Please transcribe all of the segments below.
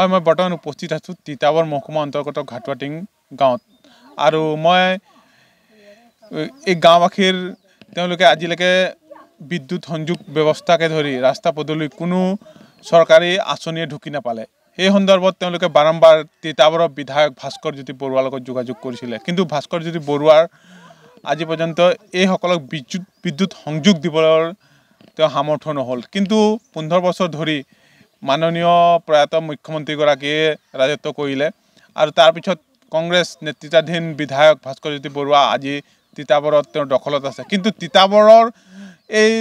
হয় মই বৰ্তমান উপস্থিত আছোঁ তিতাবৰ মহকুমা অন্তৰ্গত ঘাটুৱাটিং গাঁৱত আৰু মই এই গাঁওবাসীৰ তেওঁলোকে আজিলৈকে বিদ্যুৎ সংযোগ ব্যৱস্থাকে ধৰি ৰাস্তা পদূলি কোনো চৰকাৰী আঁচনিয়ে ঢুকি নাপালে সেই সন্দৰ্ভত তেওঁলোকে বাৰম্বাৰ তিতাবৰৰ বিধায়ক ভাস্কৰ জ্যোতি বৰুৱাৰ লগত যোগাযোগ কৰিছিলে কিন্তু ভাস্কৰ জ্যোতি বৰুৱাৰ আজি পৰ্যন্ত এইসকলক বিদ্যুৎ বিদ্যুৎ সংযোগ দিবলৈ তেওঁ সামৰ্থ নহ'ল কিন্তু পোন্ধৰ বছৰ ধৰি মাননীয় প্ৰয়াত মুখ্যমন্ত্ৰীগৰাকীয়ে ৰাজত্ব কৰিলে আৰু তাৰপিছত কংগ্ৰেছ নেতৃত্বাধীন বিধায়ক ভাস্কৰজ্যোতি বৰুৱা আজি তিতাবৰত তেওঁৰ দখলত আছে কিন্তু তিতাবৰৰ এই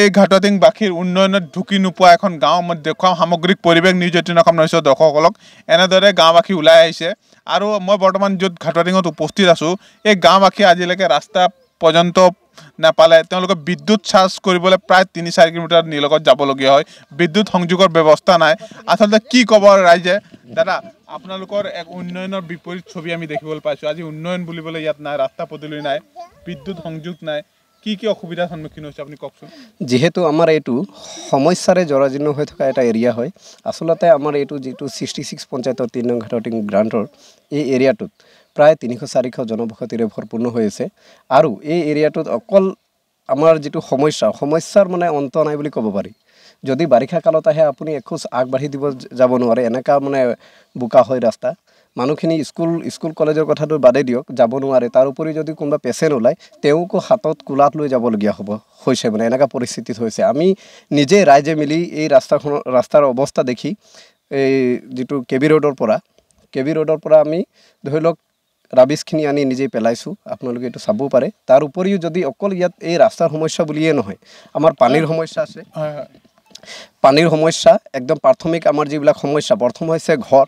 এই ঘাটটিংবাসীৰ উন্নয়নত ঢুকি নোপোৱা এখন গাঁও মই দেখুৱাওঁ সামগ্ৰিক পৰিৱেশ নিয়োজিত কাম নহৈছে দৰ্শকসকলক এনেদৰে গাঁওবাসী ওলাই আহিছে আৰু মই বৰ্তমান য'ত ঘাটটিঙত উপস্থিত আছোঁ এই গাঁওবাসী আজিলৈকে ৰাস্তা পৰ্যন্ত নাপালে তেওঁলোকে বিদ্যুৎ চাৰ্জ কৰিবলৈ প্ৰায় তিনি চাৰি কিলোমিটাৰ নিলগত যাবলগীয়া হয় বিদ্যুৎ সংযোগৰ ব্যৱস্থা নাই আচলতে কি ক'ব ৰাইজে দাদা আপোনালোকৰ এক উন্নয়নৰ বিপৰীত ছবি আমি দেখিবলৈ পাইছোঁ আজি উন্নয়ন বুলিবলৈ ইয়াত নাই ৰাস্তা পদূলি নাই বিদ্যুৎ সংযোগ নাই কি কি অসুবিধাৰ সন্মুখীন হৈছে আপুনি কওকচোন যিহেতু আমাৰ এইটো সমস্যাৰে জৰাজীৰ্ণ হৈ থকা এটা এৰিয়া হয় আচলতে আমাৰ এইটো যিটো ছিক্সটি ছিক্স পঞ্চায়তৰ তিনি নং ঘাটৰ গ্ৰাণ্টৰ এই এৰিয়াটোত প্ৰায় তিনিশ চাৰিশ জনবসতিৰে ভৰপূৰ্ণ হৈ আছে আৰু এই এৰিয়াটোত অকল আমাৰ যিটো সমস্যা সমস্যাৰ মানে অন্ত নাই বুলি ক'ব পাৰি যদি বাৰিষা কালত আহে আপুনি এখোজ আগবাঢ়ি দিব যাব নোৱাৰে এনেকুৱা মানে বোকা হয় ৰাস্তা মানুহখিনি স্কুল স্কুল কলেজৰ কথাটো বাদেই দিয়ক যাব নোৱাৰে তাৰ উপৰি যদি কোনোবা পেচেণ্ট ওলায় তেওঁকো হাতত কোলাত লৈ যাবলগীয়া হ'ব হৈছে মানে এনেকুৱা পৰিস্থিতিত হৈছে আমি নিজে ৰাইজে মিলি এই ৰাস্তাখনৰ ৰাস্তাৰ অৱস্থা দেখি এই যিটো কে বি ৰোডৰ পৰা কে বি ৰোডৰ পৰা আমি ধৰি লওক ৰাবিছখিনি আনি নিজে পেলাইছোঁ আপোনালোকে এইটো চাবও পাৰে তাৰ উপৰিও যদি অকল ইয়াত এই ৰাস্তাৰ সমস্যা বুলিয়েই নহয় আমাৰ পানীৰ সমস্যা আছে পানীৰ সমস্যা একদম প্ৰাথমিক আমাৰ যিবিলাক সমস্যা প্ৰথম হৈছে ঘৰ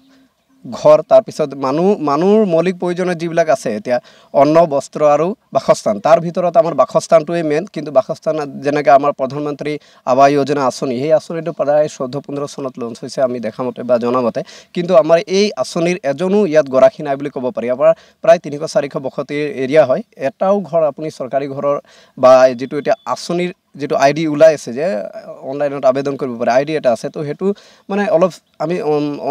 ঘৰ তাৰপিছত মানুহ মানুহৰ মৌলিক প্ৰয়োজনীয় যিবিলাক আছে এতিয়া অন্ন বস্ত্ৰ আৰু বাসস্থান তাৰ ভিতৰত আমাৰ বাসস্থানটোৱেই মেইন কিন্তু বাসস্থান যেনেকৈ আমাৰ প্ৰধানমন্ত্ৰী আৱাস যোজনা আঁচনি সেই আঁচনিটো প্ৰায় চৈধ্য পোন্ধৰ চনত লঞ্চ হৈছে আমি দেখা মতে বা জনামতে কিন্তু আমাৰ এই আঁচনিৰ এজনো ইয়াত গৰাকী নাই বুলি ক'ব পাৰি আমাৰ প্ৰায় তিনিশ চাৰিশ বসতি এৰিয়া হয় এটাও ঘৰ আপুনি চৰকাৰী ঘৰৰ বা যিটো এতিয়া আঁচনিৰ যিটো আই ডি ওলাই আছে যে অনলাইনত আবেদন কৰিব পাৰে আই ডি এটা আছে তো সেইটো মানে অলপ আমি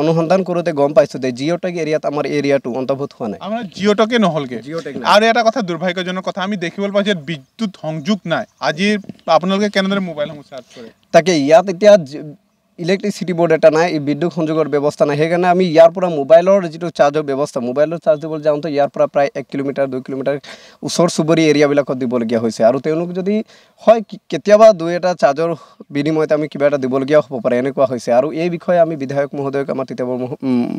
অনুসন্ধান কৰোঁতে গম পাইছোঁ যে জিঅ'টেক এৰিয়াত আমাৰ এৰিয়াটো অন্তৰ্ভুক্ত হোৱা নাই আমাৰ জিঅ'টকে নহ'লগে জিঅ'টেক আৰু এটা কথা দুৰ্ভাগ্যজনক কথা আমি দেখিবলৈ পাইছোঁ যে বিদ্যুৎ সংযোগ নাই আজি আপোনালোকে কেনেদৰে মোবাইলসমূহ চাৰ্জ কৰে তাকে ইয়াত এতিয়া ইলেক্ট্ৰিচিটি বৰ্ড এটা নাই বিদ্যুৎ সংযোগৰ ব্যৱস্থা নাই সেইকাৰণে আমি ইয়াৰ পৰা মোবাইলৰ যিটো চাৰ্জৰ ব্যৱস্থা মোবাইলৰ চাৰ্জ দিবলৈ যাওঁতে ইয়াৰ পৰা প্ৰায় এক কিলোমিটাৰ দুই কিলোমিটাৰ ওচৰ চুবুৰীয়া এৰিয়াবিলাকত দিবলগীয়া হৈছে আৰু তেওঁলোক যদি হয় কেতিয়াবা দুই এটা চাৰ্জৰ বিনিময়ত আমি কিবা এটা দিবলগীয়াও হ'ব পাৰে এনেকুৱা হৈছে আৰু এই বিষয়ে আমি বিধায়ক মহোদয়ক আমাৰ তেতিয়া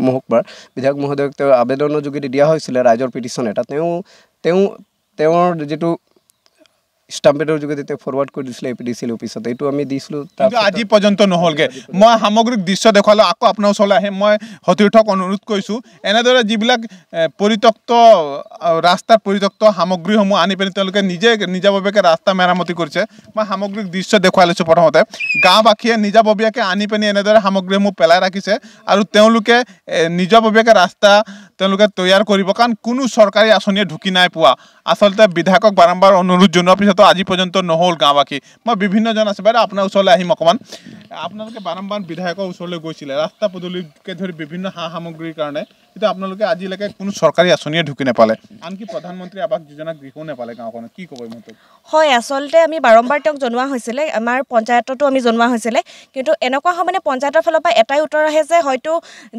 মহকুমাৰ বিধায়ক মহোদয়ক তেওঁ আবেদনৰ যোগেদি দিয়া হৈছিলে ৰাইজৰ পিটিশ্যন এটা তেওঁ তেওঁ তেওঁৰ যিটো ষ্টাম্পেডৰ যোগেদি তেওঁ ফৰৱাৰ্ড কৰি দিছিলে এ পি ডি এইটো আমি দিছিলোঁ আজি পৰ্যন্ত নহ'লগৈ মই সামগ্ৰিক দৃশ্য দেখুৱালোঁ আকৌ আপোনাৰ ওচৰলৈ আহিম মই সতীৰ্থক অনুৰোধ কৰিছোঁ এনেদৰে যিবিলাক পৰিত্যক্ত ৰাস্তাৰ পৰিত্যক্ত সামগ্ৰীসমূহ আনি পিনি তেওঁলোকে নিজে নিজাববীয়াকৈ ৰাস্তা মেৰামতি কৰিছে মই সামগ্ৰিক দৃশ্য দেখুৱাই লৈছোঁ প্ৰথমতে গাঁওবাসীয়ে নিজাববীয়াকৈ আনি পিনি এনেদৰে সামগ্ৰীসমূহ পেলাই ৰাখিছে আৰু তেওঁলোকে নিজাববীয়াকৈ ৰাস্তা তেওঁলোকে তৈয়াৰ কৰিব কাৰণ কোনো চৰকাৰী আঁচনিয়ে ঢুকি নাই পোৱা আচলতে বিধায়কক বাৰম্বাৰ অনুৰোধ জনোৱাৰ পিছত পৰা আজি পৰ্যন্ত নহ'ল গাঁওবাসী মই বিভিন্নজন আছে বাইদেউ আপোনাৰ ওচৰলৈ আহিম অকণমান আপোনালোকে বাৰম্বাৰ বিধায়কৰ ওচৰলৈ গৈছিলে ৰাস্তা পদূলিকে ধৰি বিভিন্ন সা সামগ্ৰীৰ কাৰণে কিন্তু আপোনালোকে আজিলৈকে কোনো চৰকাৰী আঁচনিয়ে ঢুকি নাপালে আনকি প্ৰধানমন্ত্ৰী আৱাস যোজনা গৃহও নাপালে গাঁওখনে কি ক'ব ইহঁতক হয় আচলতে আমি বাৰম্বাৰ তেওঁক জনোৱা হৈছিলে আমাৰ পঞ্চায়ততো আমি জনোৱা হৈছিলে কিন্তু এনেকুৱা হয় মানে পঞ্চায়তৰ ফালৰ পৰা এটাই উত্তৰ আহে যে হয়তো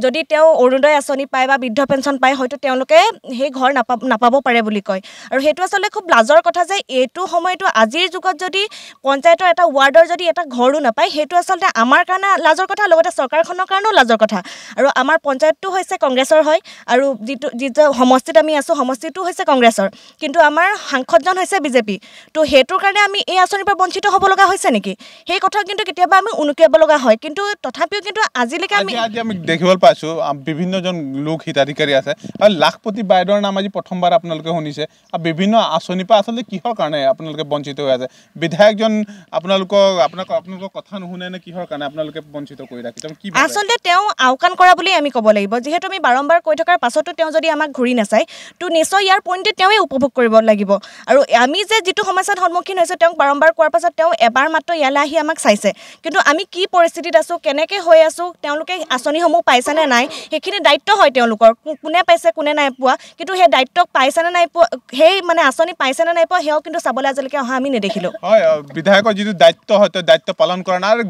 যদি তেওঁ অৰুণোদয় আঁচনি পায় বা বৃদ্ধ পেঞ্চন পায় হয়তো তেওঁলোকে সেই ঘৰ নাপাব নাপাব পাৰে বুলি কয় আৰু সেইটো আচলতে খুব লাজৰ কথা যে এইটো সময় হয়তো আজিৰ যুগত যদি পঞ্চায়তৰ এটা ৱাৰ্ডৰ যদি এটা ঘৰো নাপায় সেইটো আচলতে আমাৰ কাৰণে লাজৰ কথা লগতে চৰকাৰখনৰ কাৰণেও লাজৰ কথা আৰু আমাৰ পঞ্চায়তটো হৈছে কংগ্ৰেছৰ হয় আৰু যিটো যিটো সমষ্টিত আমি আছোঁ সমষ্টিটো হৈছে কংগ্ৰেছৰ কিন্তু আমাৰ সাংসদজন হৈছে বিজেপি তো সেইটোৰ কাৰণে আমি এই আঁচনিৰ পৰা বঞ্চিত হ'ব লগা হৈছে নেকি সেই কথা কিন্তু কেতিয়াবা আমি উনুকিয়াব লগা হয় কিন্তু তথাপিও কিন্তু আজিলৈকে আমি আমি দেখিবলৈ পাইছোঁ বিভিন্নজন লোক হিতাধিকাৰী আছে আৰু লাখপতি বাইদেউৰ নাম আজি প্ৰথমবাৰ আপোনালোকে শুনিছে আৰু বিভিন্ন আঁচনিৰ পৰা আচলতে কিহৰ কাৰণে আপোনালোকে আপোনালোকে বঞ্চিত হৈ আছে বিধায়কজন আপোনালোকক আপোনাক আপোনালোকৰ কথা নুশুনে নে কিহৰ কাৰণে আপোনালোকে বঞ্চিত কৰি ৰাখিছে কি আচলতে তেওঁ আওকাণ কৰা বুলি আমি ক'ব লাগিব যিহেতু আমি বাৰম্বাৰ কৈ থকাৰ পাছতো তেওঁ যদি আমাক ঘূৰি নাচায় তো নিশ্চয় ইয়াৰ পইণ্টে তেওঁৱে উপভোগ কৰিব লাগিব আৰু আমি যে যিটো সমস্যাৰ সন্মুখীন হৈছে তেওঁক বাৰম্বাৰ কোৱাৰ পাছত তেওঁ এবাৰ মাত্ৰ ইয়ালৈ আহি আমাক চাইছে কিন্তু আমি কি পৰিস্থিতিত আছো কেনেকে হৈ আছো তেওঁলোকে আঁচনিসমূহ পাইছেনে নাই সেইখিনি দায়িত্ব হয় তেওঁলোকৰ কোনে পাইছে কোনে নাই পোৱা কিন্তু সেই দায়িত্ব পাইছেনে নাই পোৱা সেই মানে আঁচনি পাইছেনে নাই পোৱা সেয়াও কিন্তু চাবলৈ আজি পাছলৈকে অহা আমি নেদেখিলোঁ হয় বিধায়কৰ যিটো দায়িত্ব হয়তো দায়িত্ব পালন কৰা নাই আৰু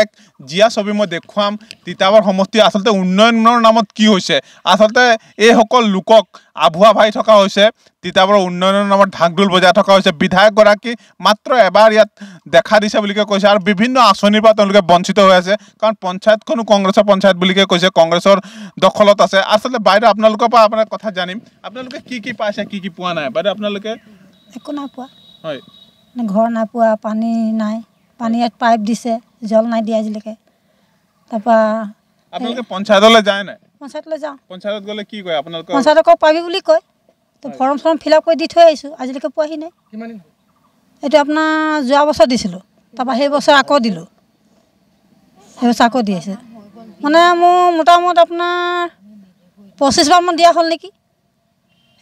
এক জীয়া ছবি মই দেখুৱাম তিতাবৰ সমষ্টি আচলতে উন্নয়নৰ নামত কি হৈছে আচলতে এইসকল লোকক আভুৱা ভাই থকা হৈছে তিতাবৰ উন্নয়নৰ নামত ঢাকঢোল বজাই থকা হৈছে বিধায়কগৰাকী মাত্ৰ এবাৰ ইয়াত দেখা দিছে বুলিকে কৈছে আৰু বিভিন্ন আঁচনিৰ পৰা তেওঁলোকে বঞ্চিত হৈ আছে কাৰণ পঞ্চায়তখনো কংগ্ৰেছৰ পঞ্চায়ত বুলিকে কৈছে কংগ্ৰেছৰ দখলত আছে আচলতে বাইদেউ আপোনালোকৰ পৰা আপোনাৰ কথা জানিম আপোনালোকে কি কি পাইছে কি কি পোৱা নাই বাইদেউ আপোনালোকে একো নাই পোৱা হয় ঘৰ নাই পোৱা পানী নাই পানী ইয়াত পাইপ দিছে জল নাই দিয়া আজিলৈকে তাৰপৰা আপোনালোকে পঞ্চায়তলৈ যায় নাই পঞ্চায়তলৈ যাওঁ পঞ্চায়ত গ'লে কি কয় আপোনালোকে পঞ্চায়তক পাবি বুলি কয় ফৰ্ম চৰ্ম ফিল আপ কৰি দি থৈ আহিছোঁ আজিলৈকে পোৱাহি নাই এইটো আপোনাৰ যোৱা বছৰ দিছিলোঁ তাৰপৰা বছৰ আকৌ দিলোঁ সেইবছৰ আকৌ দি আছে মানে মোৰ মোটামুটি আপোনাৰ পঁচিছবাৰমান দিয়া হ'ল নেকি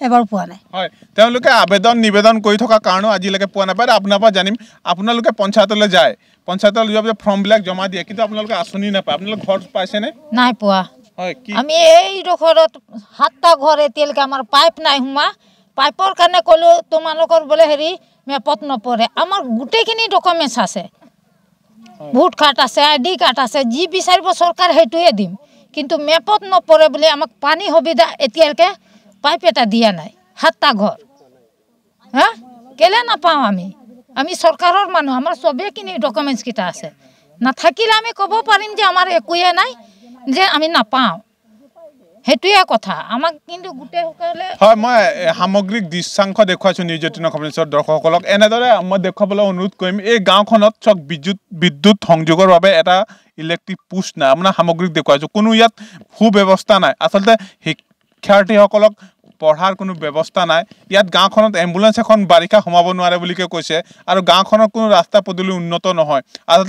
এবাৰ পোৱা নাই হয় তেওঁলোকে আবেদন নিবেদন কৰি থকা কাৰণেও আজিলৈকে পোৱা নাপায় আপোনাৰ পৰা জানিম আপোনালোকে পঞ্চায়তলৈ যায় পঞ্চায়তলৈ যোৱাৰ পিছত ফৰ্মবিলাক জমা দিয়ে কিন্তু আপোনালোকে আঁচনি নাপায় আপোনালোকে ঘৰ পাইছেনে নাই পোৱা হয় আমি এইডোখৰত সাতটা ঘৰ এতিয়ালৈকে আমাৰ পাইপ নাই সোমোৱা পাইপৰ কাৰণে ক'লেও তোমালোকৰ বোলে হেৰি মেপত নপৰে আমাৰ গোটেইখিনি ডকুমেণ্টছ আছে ভোট কাৰ্ড আছে আই ডি কাৰ্ড আছে যি বিচাৰিব চৰকাৰে সেইটোৱে দিম কিন্তু মেপত নপৰে বুলি আমাক পানী সুবিধা এতিয়ালৈকে পাইপ এটা দিয়া নাই সাতটা ঘৰ হা কেলে নাপাওঁ আমি আমি চৰকাৰৰ মানুহ আমাৰ চবেই কিনি ডকুমেণ্টছকেইটা আছে নাথাকিলে আমি ক'ব পাৰিম যে আমাৰ একোৱে নাই যে আমি নাপাওঁ সেইটোৱে কথা আমাক কিন্তু গোটেইসকলে হয় মই সামগ্ৰিক দৃশ্যাংশ দেখুৱাইছোঁ নিউজ এইটিন দৰ্শকসকলক এনেদৰে মই দেখুৱাবলৈ অনুৰোধ কৰিম এই গাঁওখনত চক বিদ্যুৎ বিদ্যুৎ সংযোগৰ বাবে এটা ইলেক্ট্ৰিক পোষ্ট নাই আপোনাৰ সামগ্ৰিক দেখুৱাইছোঁ কোনো ইয়াত সু ব্যৱস্থা নাই আচলতে শিক শিক্ষাৰ্থীসকলক পঢ়াৰ কোনো ব্যৱস্থা নাই ইয়াত গাঁওখনত এম্বুলেঞ্চ এখন বাৰিষা সোমাব নোৱাৰে বুলিকে কৈছে আৰু গাঁওখনত কোনো ৰাস্তা পদূলি উন্নত নহয় আচলতে